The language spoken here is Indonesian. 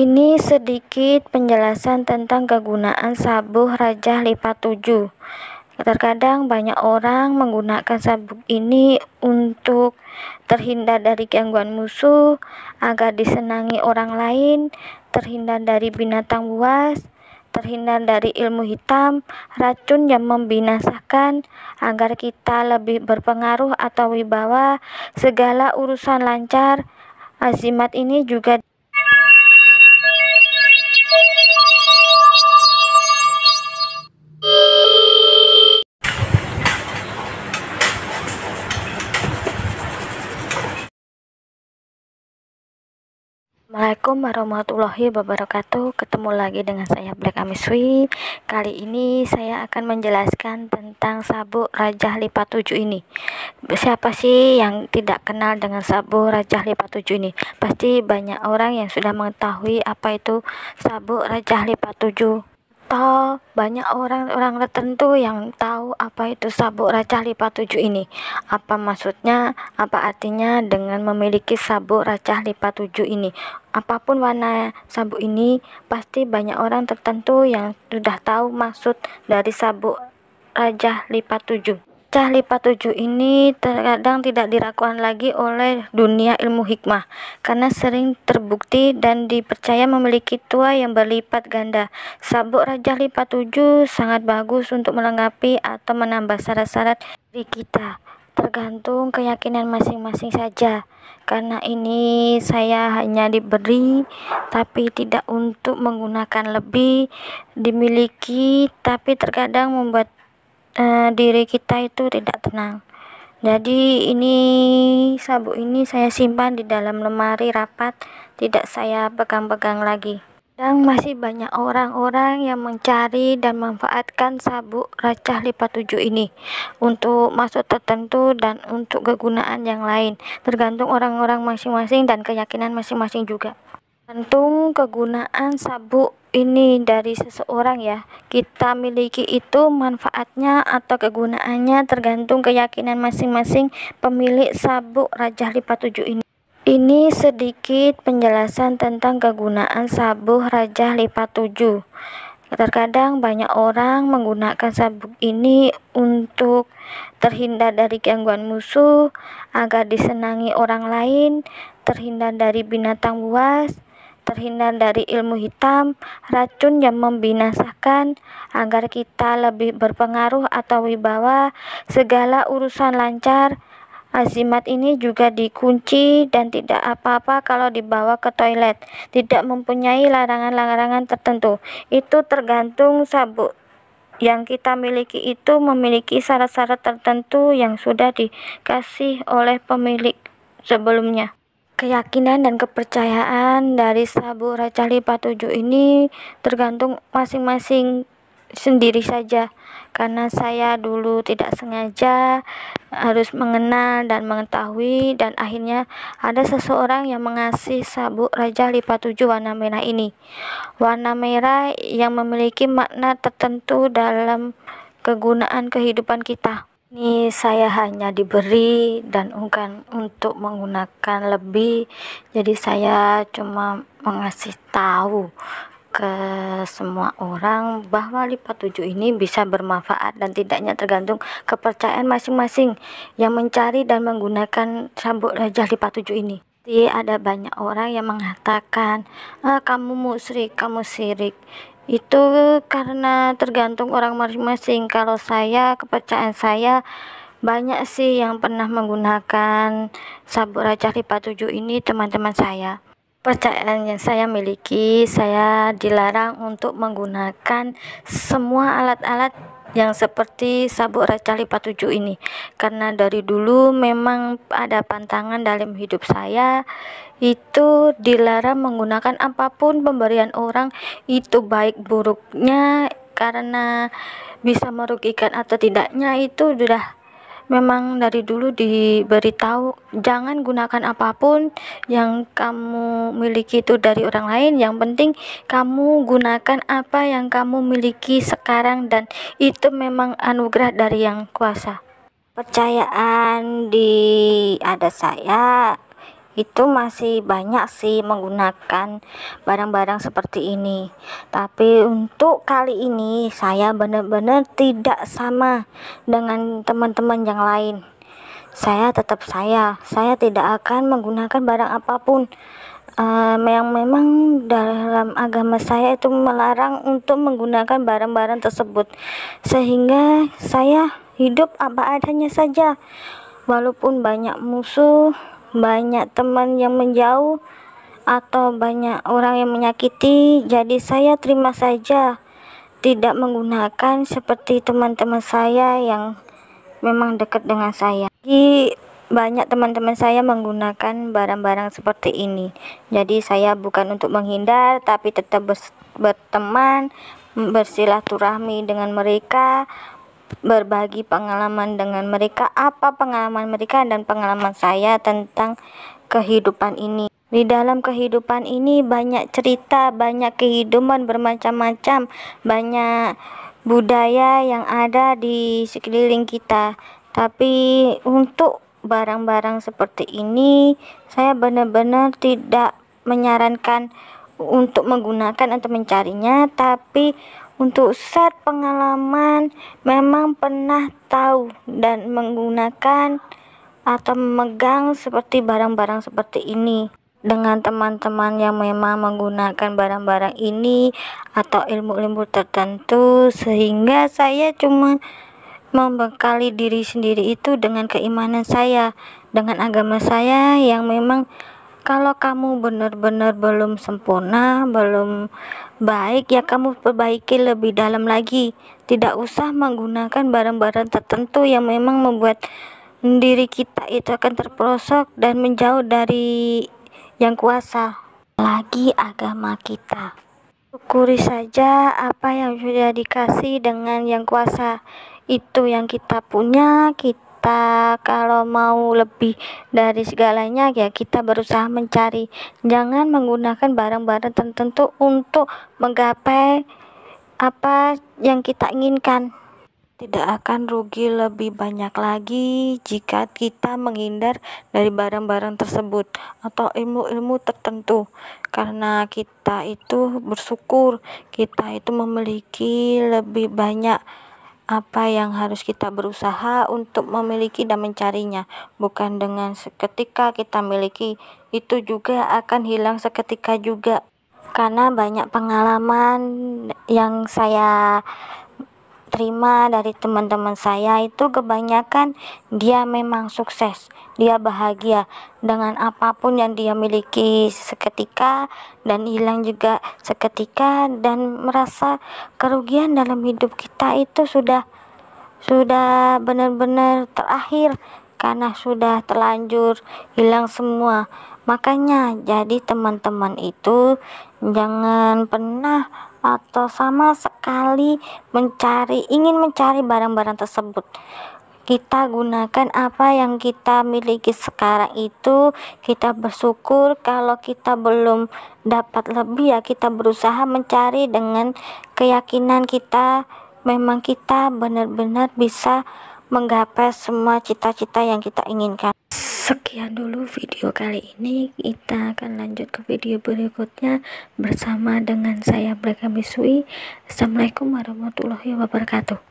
Ini sedikit penjelasan tentang kegunaan sabuk rajah lipat tujuh. Terkadang banyak orang menggunakan sabuk ini untuk terhindar dari gangguan musuh, agar disenangi orang lain, terhindar dari binatang buas, terhindar dari ilmu hitam, racun yang membinasakan, agar kita lebih berpengaruh atau wibawa, segala urusan lancar. Azimat ini juga Assalamualaikum warahmatullahi wabarakatuh Ketemu lagi dengan saya Black Amiswi Kali ini saya akan menjelaskan tentang sabuk raja Lipat 7 ini Siapa sih yang tidak kenal dengan sabuk raja Lipat 7 ini? Pasti banyak orang yang sudah mengetahui apa itu sabuk raja Lipat 7 atau banyak orang-orang tertentu yang tahu apa itu sabuk raja lipat tujuh ini apa maksudnya apa artinya dengan memiliki sabuk raja lipat tujuh ini apapun warna sabuk ini pasti banyak orang tertentu yang sudah tahu maksud dari sabuk raja lipat tujuh Cah lipat tujuh ini terkadang tidak diragukan lagi oleh dunia ilmu hikmah karena sering terbukti dan dipercaya memiliki tua yang berlipat ganda. Sabuk Raja Lipat tujuh sangat bagus untuk melengkapi atau menambah syarat-syarat diri kita tergantung keyakinan masing-masing saja karena ini saya hanya diberi tapi tidak untuk menggunakan lebih dimiliki tapi terkadang membuat eh, diri kita itu tidak tenang jadi ini sabuk ini saya simpan di dalam lemari rapat tidak saya pegang-pegang lagi dan masih banyak orang-orang yang mencari dan memanfaatkan sabuk racah lipat tujuh ini untuk maksud tertentu dan untuk kegunaan yang lain tergantung orang-orang masing-masing dan keyakinan masing-masing juga tergantung kegunaan sabuk ini dari seseorang ya kita miliki itu manfaatnya atau kegunaannya tergantung keyakinan masing-masing pemilik sabuk raja lipat tujuh ini ini sedikit penjelasan tentang kegunaan sabuk raja lipat tujuh Terkadang banyak orang menggunakan sabuk ini untuk terhindar dari gangguan musuh, agar disenangi orang lain, terhindar dari binatang buas, terhindar dari ilmu hitam, racun yang membinasakan, agar kita lebih berpengaruh atau wibawa, segala urusan lancar. Azimat ini juga dikunci dan tidak apa-apa kalau dibawa ke toilet, tidak mempunyai larangan-larangan tertentu. Itu tergantung sabuk yang kita miliki itu memiliki syarat-syarat tertentu yang sudah dikasih oleh pemilik sebelumnya keyakinan dan kepercayaan dari Sabu raja lipat tujuh ini tergantung masing-masing sendiri saja karena saya dulu tidak sengaja harus mengenal dan mengetahui dan akhirnya ada seseorang yang mengasih sabuk raja lipat tujuh warna merah ini warna merah yang memiliki makna tertentu dalam kegunaan kehidupan kita ini saya hanya diberi dan bukan untuk menggunakan lebih jadi saya cuma mengasih tahu ke semua orang bahwa lipat tujuh ini bisa bermanfaat dan tidaknya tergantung kepercayaan masing-masing yang mencari dan menggunakan sabuk raja lipat tujuh ini. Jadi ada banyak orang yang mengatakan, ah, kamu musrik, kamu sirik itu karena tergantung orang masing-masing kalau saya kepercayaan saya banyak sih yang pernah menggunakan sabuk raja lipat tujuh ini teman-teman saya percayaan yang saya miliki saya dilarang untuk menggunakan semua alat-alat yang seperti sabuk raca lipat tujuh ini karena dari dulu memang ada pantangan dalam hidup saya itu dilarang menggunakan apapun pemberian orang itu baik buruknya karena bisa merugikan atau tidaknya itu sudah memang dari dulu diberitahu jangan gunakan apapun yang kamu miliki itu dari orang lain yang penting kamu gunakan apa yang kamu miliki sekarang dan itu memang anugerah dari yang kuasa percayaan di ada saya itu masih banyak sih menggunakan barang-barang seperti ini tapi untuk kali ini saya benar-benar tidak sama dengan teman-teman yang lain saya tetap saya saya tidak akan menggunakan barang apapun um, yang memang dalam agama saya itu melarang untuk menggunakan barang-barang tersebut sehingga saya hidup apa adanya saja walaupun banyak musuh banyak teman yang menjauh atau banyak orang yang menyakiti, jadi saya terima saja tidak menggunakan seperti teman-teman saya yang memang dekat dengan saya. Jadi banyak teman-teman saya menggunakan barang-barang seperti ini. Jadi saya bukan untuk menghindar tapi tetap berteman, bersilaturahmi dengan mereka, berbagi pengalaman dengan mereka apa pengalaman mereka dan pengalaman saya tentang kehidupan ini. Di dalam kehidupan ini banyak cerita, banyak kehidupan bermacam-macam, banyak budaya yang ada di sekeliling kita. Tapi untuk barang-barang seperti ini saya benar-benar tidak menyarankan untuk menggunakan atau mencarinya, tapi untuk set pengalaman memang pernah tahu dan menggunakan atau memegang seperti barang-barang seperti ini dengan teman-teman yang memang menggunakan barang-barang ini atau ilmu-ilmu tertentu sehingga saya cuma membekali diri sendiri itu dengan keimanan saya dengan agama saya yang memang kalau kamu benar-benar belum sempurna, belum baik, ya kamu perbaiki lebih dalam lagi. Tidak usah menggunakan barang-barang tertentu yang memang membuat diri kita itu akan terperosok dan menjauh dari yang kuasa. Lagi agama kita. Syukuri saja apa yang sudah dikasih dengan yang kuasa. Itu yang kita punya, kita kita kalau mau lebih dari segalanya ya kita berusaha mencari jangan menggunakan barang-barang tertentu untuk menggapai apa yang kita inginkan tidak akan rugi lebih banyak lagi jika kita menghindar dari barang-barang tersebut atau ilmu-ilmu tertentu karena kita itu bersyukur kita itu memiliki lebih banyak apa yang harus kita berusaha untuk memiliki dan mencarinya, bukan dengan seketika kita miliki. Itu juga akan hilang seketika juga, karena banyak pengalaman yang saya terima dari teman-teman saya itu kebanyakan dia memang sukses, dia bahagia dengan apapun yang dia miliki seketika dan hilang juga seketika dan merasa kerugian dalam hidup kita itu sudah sudah benar-benar terakhir karena sudah terlanjur hilang semua. Makanya jadi teman-teman itu jangan pernah atau sama sekali mencari ingin mencari barang-barang tersebut kita gunakan apa yang kita miliki sekarang itu kita bersyukur kalau kita belum dapat lebih ya kita berusaha mencari dengan keyakinan kita memang kita benar-benar bisa menggapai semua cita-cita yang kita inginkan sekian dulu video kali ini kita akan lanjut ke video berikutnya bersama dengan saya Black Assalamualaikum warahmatullahi wabarakatuh